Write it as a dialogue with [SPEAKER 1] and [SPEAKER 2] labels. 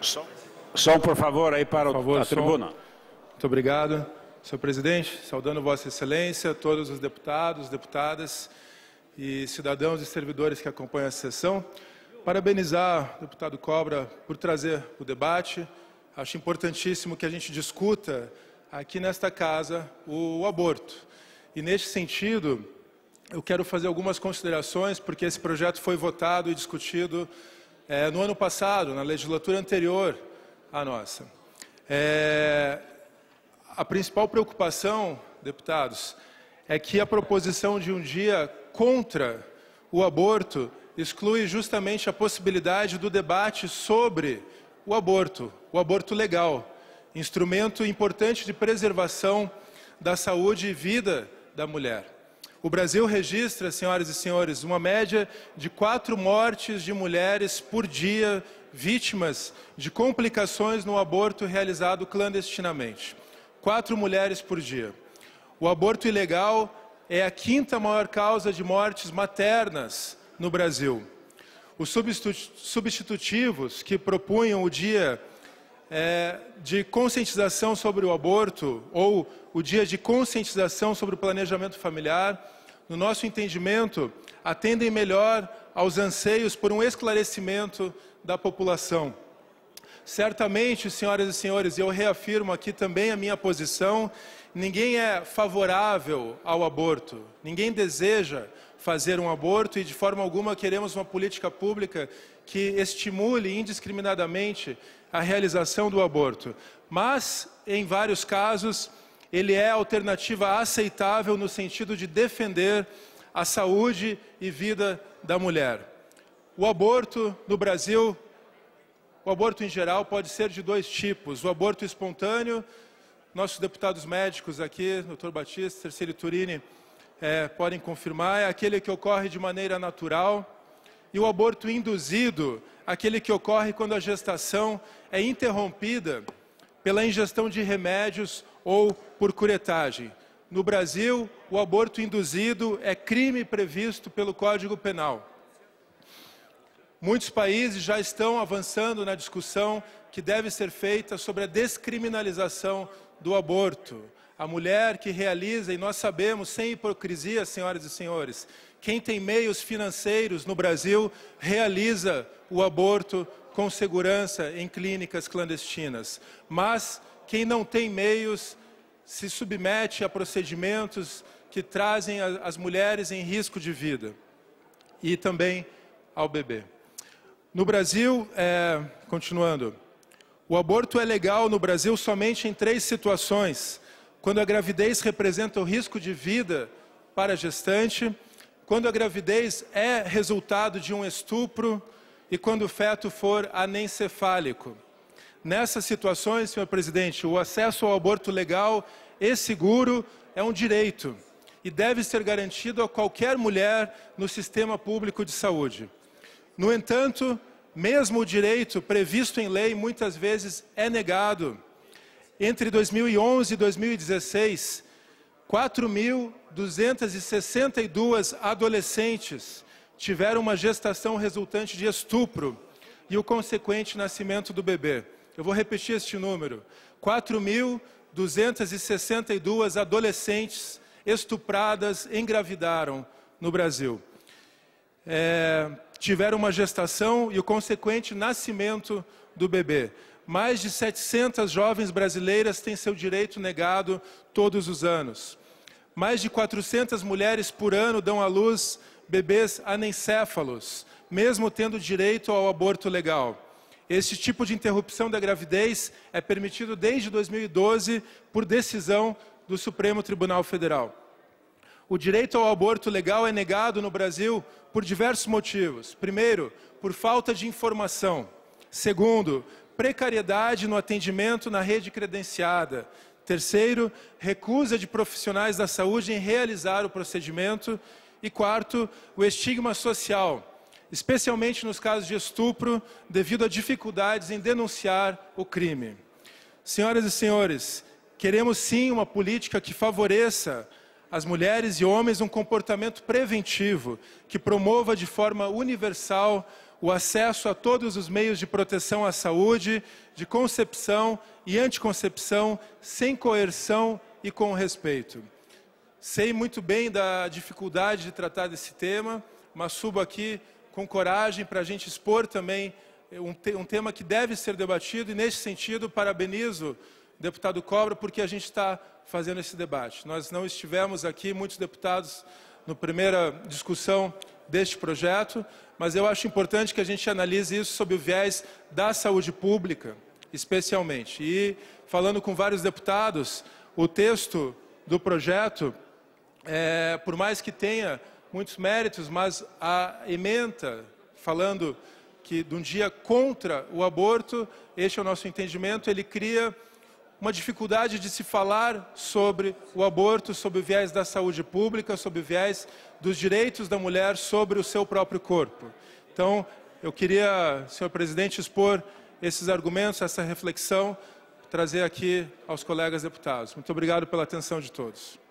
[SPEAKER 1] Som. som, por favor, aí para favor, a som. tribuna. Muito obrigado, senhor presidente. Saudando Vossa Excelência, todos os deputados, deputadas e cidadãos e servidores que acompanham a sessão. Parabenizar o deputado Cobra por trazer o debate. Acho importantíssimo que a gente discuta aqui nesta casa o aborto. E neste sentido, eu quero fazer algumas considerações, porque esse projeto foi votado e discutido é, no ano passado, na legislatura anterior à nossa. É, a principal preocupação, deputados, é que a proposição de um dia contra o aborto exclui justamente a possibilidade do debate sobre o aborto, o aborto legal, instrumento importante de preservação da saúde e vida da mulher. O Brasil registra, senhoras e senhores, uma média de quatro mortes de mulheres por dia vítimas de complicações no aborto realizado clandestinamente. Quatro mulheres por dia. O aborto ilegal é a quinta maior causa de mortes maternas no Brasil. Os substitutivos que propunham o dia é, de conscientização sobre o aborto, ou o dia de conscientização sobre o planejamento familiar, no nosso entendimento, atendem melhor aos anseios por um esclarecimento da população. Certamente, senhoras e senhores, eu reafirmo aqui também a minha posição: ninguém é favorável ao aborto, ninguém deseja fazer um aborto e, de forma alguma, queremos uma política pública que estimule indiscriminadamente a realização do aborto, mas, em vários casos, ele é alternativa aceitável no sentido de defender a saúde e vida da mulher. O aborto no Brasil, o aborto em geral, pode ser de dois tipos: o aborto espontâneo, nossos deputados médicos aqui, doutor Batista, Terceiro Turini, é, podem confirmar, é aquele que ocorre de maneira natural e o aborto induzido, aquele que ocorre quando a gestação é interrompida pela ingestão de remédios ou por curetagem. No Brasil, o aborto induzido é crime previsto pelo Código Penal. Muitos países já estão avançando na discussão que deve ser feita sobre a descriminalização do aborto. A mulher que realiza, e nós sabemos, sem hipocrisia, senhoras e senhores, quem tem meios financeiros no Brasil realiza o aborto com segurança em clínicas clandestinas. Mas quem não tem meios se submete a procedimentos que trazem as mulheres em risco de vida e também ao bebê. No Brasil, é, continuando, o aborto é legal no Brasil somente em três situações: quando a gravidez representa o risco de vida para a gestante quando a gravidez é resultado de um estupro e quando o feto for anencefálico. Nessas situações, senhor presidente, o acesso ao aborto legal e seguro é um direito e deve ser garantido a qualquer mulher no sistema público de saúde. No entanto, mesmo o direito previsto em lei muitas vezes é negado. Entre 2011 e 2016, 4.262 adolescentes tiveram uma gestação resultante de estupro e o consequente nascimento do bebê. Eu vou repetir este número: 4.262 adolescentes estupradas engravidaram no Brasil. É, tiveram uma gestação e o consequente nascimento do bebê. Mais de 700 jovens brasileiras têm seu direito negado todos os anos. Mais de 400 mulheres por ano dão à luz bebês anencéfalos, mesmo tendo direito ao aborto legal. Este tipo de interrupção da gravidez é permitido desde 2012 por decisão do Supremo Tribunal Federal. O direito ao aborto legal é negado no Brasil por diversos motivos. Primeiro, por falta de informação. Segundo, precariedade no atendimento na rede credenciada. Terceiro, recusa de profissionais da saúde em realizar o procedimento. E quarto, o estigma social, especialmente nos casos de estupro, devido a dificuldades em denunciar o crime. Senhoras e senhores, queremos sim uma política que favoreça as mulheres e homens um comportamento preventivo, que promova de forma universal o acesso a todos os meios de proteção à saúde, de concepção e anticoncepção, sem coerção e com respeito. Sei muito bem da dificuldade de tratar desse tema, mas subo aqui com coragem para a gente expor também eh, um, te um tema que deve ser debatido, e nesse sentido, parabenizo deputado Cobra, porque a gente está fazendo esse debate. Nós não estivemos aqui, muitos deputados, na primeira discussão deste projeto, mas eu acho importante que a gente analise isso sob o viés da saúde pública, especialmente. E falando com vários deputados, o texto do projeto, é, por mais que tenha muitos méritos, mas a emenda falando que de um dia contra o aborto, este é o nosso entendimento, ele cria uma dificuldade de se falar sobre o aborto, sobre o viés da saúde pública, sobre o viés dos direitos da mulher sobre o seu próprio corpo. Então, eu queria, senhor presidente, expor esses argumentos, essa reflexão, trazer aqui aos colegas deputados. Muito obrigado pela atenção de todos.